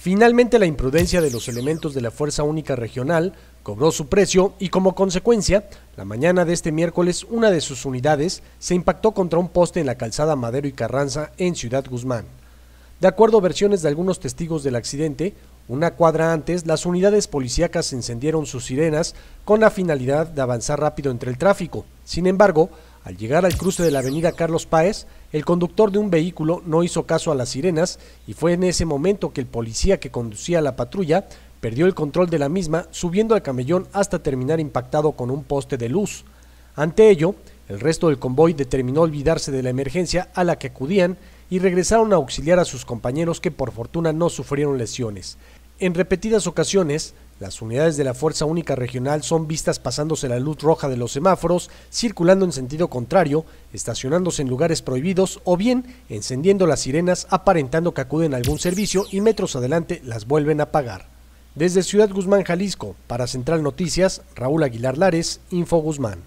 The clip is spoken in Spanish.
Finalmente, la imprudencia de los elementos de la Fuerza Única Regional cobró su precio y como consecuencia, la mañana de este miércoles una de sus unidades se impactó contra un poste en la calzada Madero y Carranza en Ciudad Guzmán. De acuerdo a versiones de algunos testigos del accidente, una cuadra antes las unidades policíacas encendieron sus sirenas con la finalidad de avanzar rápido entre el tráfico. Sin embargo, al llegar al cruce de la avenida Carlos Páez, el conductor de un vehículo no hizo caso a las sirenas y fue en ese momento que el policía que conducía la patrulla perdió el control de la misma subiendo al camellón hasta terminar impactado con un poste de luz. Ante ello, el resto del convoy determinó olvidarse de la emergencia a la que acudían y regresaron a auxiliar a sus compañeros que por fortuna no sufrieron lesiones. En repetidas ocasiones, las unidades de la Fuerza Única Regional son vistas pasándose la luz roja de los semáforos, circulando en sentido contrario, estacionándose en lugares prohibidos o bien encendiendo las sirenas aparentando que acuden a algún servicio y metros adelante las vuelven a apagar. Desde Ciudad Guzmán, Jalisco, para Central Noticias, Raúl Aguilar Lares, Info Guzmán.